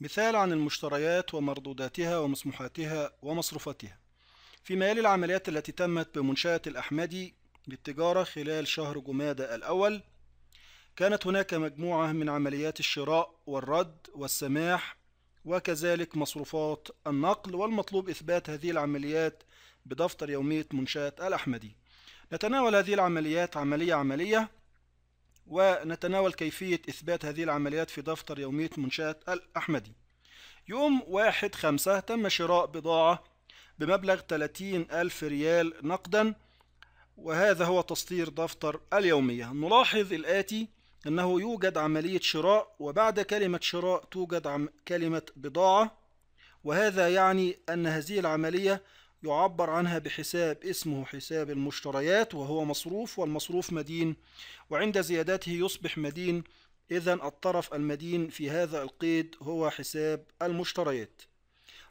مثال عن المشتريات ومردوداتها ومسموحاتها ومصروفاتها فيما يلي العمليات التي تمت بمنشأة الأحمدي للتجارة خلال شهر جمادة الأول كانت هناك مجموعة من عمليات الشراء والرد والسماح وكذلك مصروفات النقل والمطلوب إثبات هذه العمليات بدفتر يومية منشأة الأحمدي نتناول هذه العمليات عملية عملية ونتناول كيفية إثبات هذه العمليات في دفتر يومية منشأة الأحمدي يوم واحد خمسة تم شراء بضاعة بمبلغ 30 ألف ريال نقدا وهذا هو تسطير دفتر اليومية نلاحظ الآتي أنه يوجد عملية شراء وبعد كلمة شراء توجد عم كلمة بضاعة وهذا يعني أن هذه العملية يعبر عنها بحساب اسمه حساب المشتريات وهو مصروف والمصروف مدين وعند زيادته يصبح مدين إذا الطرف المدين في هذا القيد هو حساب المشتريات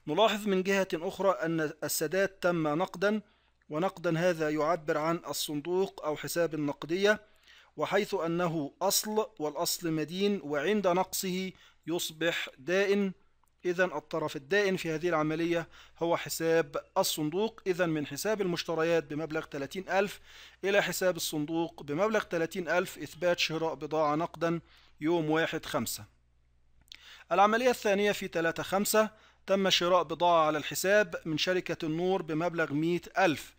نلاحظ من جهة أخرى أن السداد تم نقدا ونقدا هذا يعبر عن الصندوق أو حساب النقدية وحيث أنه أصل والأصل مدين وعند نقصه يصبح دائن إذا الطرف الدائن في هذه العملية هو حساب الصندوق إذا من حساب المشتريات بمبلغ 30000 إلى حساب الصندوق بمبلغ 30000 إثبات شراء بضاعة نقدا يوم 1/5 العملية الثانية في 3/5 تم شراء بضاعة على الحساب من شركة النور بمبلغ 100000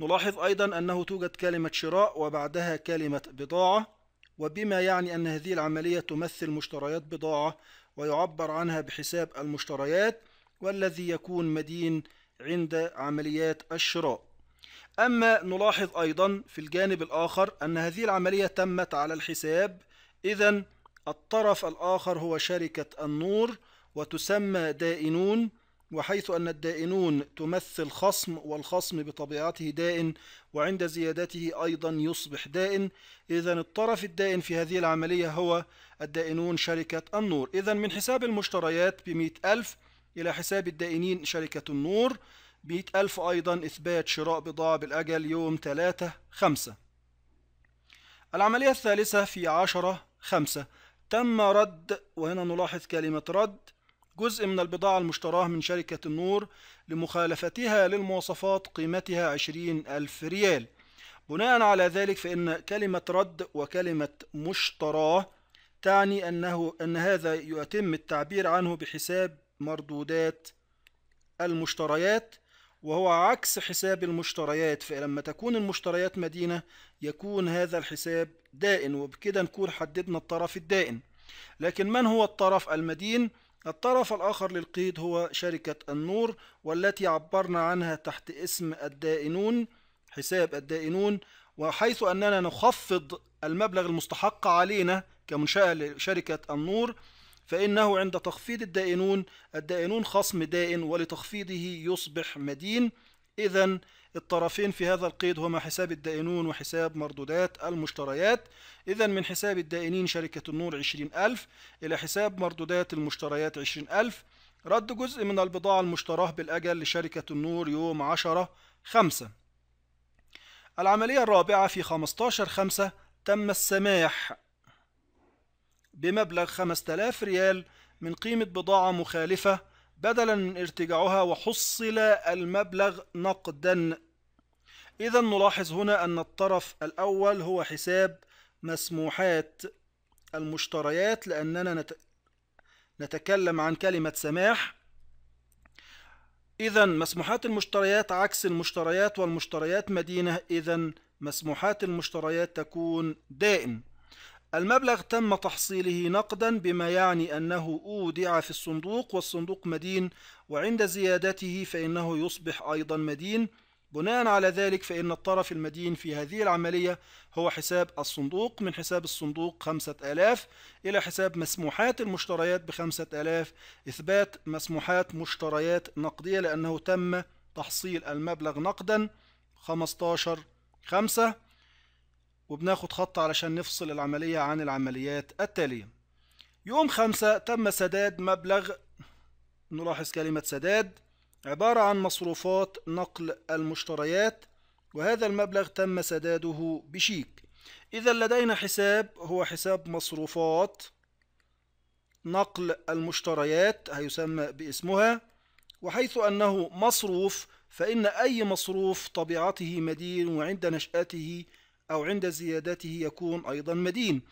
نلاحظ أيضا أنه توجد كلمة شراء وبعدها كلمة بضاعة وبما يعني أن هذه العملية تمثل مشتريات بضاعة ويعبر عنها بحساب المشتريات والذي يكون مدين عند عمليات الشراء أما نلاحظ أيضا في الجانب الآخر أن هذه العملية تمت على الحساب إذا الطرف الآخر هو شركة النور وتسمى دائنون وحيث أن الدائنون تمثل خصم والخصم بطبيعته دائن وعند زيادته أيضا يصبح دائن إذا الطرف الدائن في هذه العملية هو الدائنون شركة النور إذا من حساب المشتريات بمئة ألف إلى حساب الدائنين شركة النور بمئة ألف أيضا إثبات شراء بضاعة بالأجل يوم ثلاثة خمسة العملية الثالثة في عشرة خمسة تم رد وهنا نلاحظ كلمة رد جزء من البضاعة المشتراة من شركة النور لمخالفتها للمواصفات قيمتها 20 ألف ريال بناء على ذلك فإن كلمة رد وكلمة مشتراه تعني أنه أن هذا يتم التعبير عنه بحساب مردودات المشتريات وهو عكس حساب المشتريات فلما تكون المشتريات مدينة يكون هذا الحساب دائن وبكده نكون حددنا الطرف الدائن لكن من هو الطرف المدين؟ الطرف الآخر للقيد هو شركة النور والتي عبرنا عنها تحت اسم الدائنون حساب الدائنون وحيث أننا نخفض المبلغ المستحق علينا كمنشأة لشركة النور فإنه عند تخفيض الدائنون الدائنون خصم دائن ولتخفيضه يصبح مدين إذا الطرفين في هذا القيد هما حساب الدائنون وحساب مردودات المشتريات إذا من حساب الدائنين شركة النور 20000 إلى حساب مردودات المشتريات 20000 رد جزء من البضاعة المشتراه بالأجل لشركة النور يوم 10 5 العملية الرابعة في 15 5 تم السماح بمبلغ 5000 ريال من قيمة بضاعة مخالفة بدلا من ارتجاعها وحصل المبلغ نقدا إذا نلاحظ هنا أن الطرف الأول هو حساب مسموحات المشتريات لأننا نتكلم عن كلمة سماح إذا مسموحات المشتريات عكس المشتريات والمشتريات مدينة إذا مسموحات المشتريات تكون دائم المبلغ تم تحصيله نقدا بما يعني أنه أودع في الصندوق والصندوق مدين وعند زيادته فإنه يصبح أيضا مدين بناء على ذلك فإن الطرف المدين في هذه العملية هو حساب الصندوق من حساب الصندوق 5000 إلى حساب مسموحات المشتريات ب 5000 إثبات مسموحات مشتريات نقدية لأنه تم تحصيل المبلغ نقدا 15 5 وبناخد خط علشان نفصل العملية عن العمليات التالية يوم خمسة تم سداد مبلغ نلاحظ كلمة سداد عبارة عن مصروفات نقل المشتريات وهذا المبلغ تم سداده بشيك إذا لدينا حساب هو حساب مصروفات نقل المشتريات هيسمى باسمها وحيث أنه مصروف فإن أي مصروف طبيعته مدين وعند نشأته أو عند زيادته يكون أيضا مدين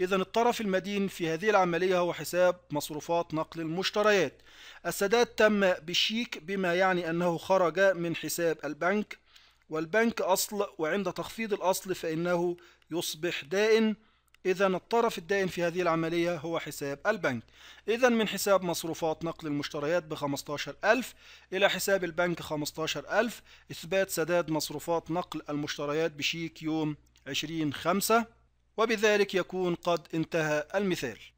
إذا الطرف المدين في هذه العملية هو حساب مصروفات نقل المشتريات السداد تم بشيك بما يعني أنه خرج من حساب البنك والبنك أصل وعند تخفيض الأصل فإنه يصبح دائن إذا الطرف الدائن في هذه العملية هو حساب البنك إذا من حساب مصروفات نقل المشتريات ب 15000 إلى حساب البنك 15000 إثبات سداد مصروفات نقل المشتريات بشيك يوم 20 5 وبذلك يكون قد انتهى المثال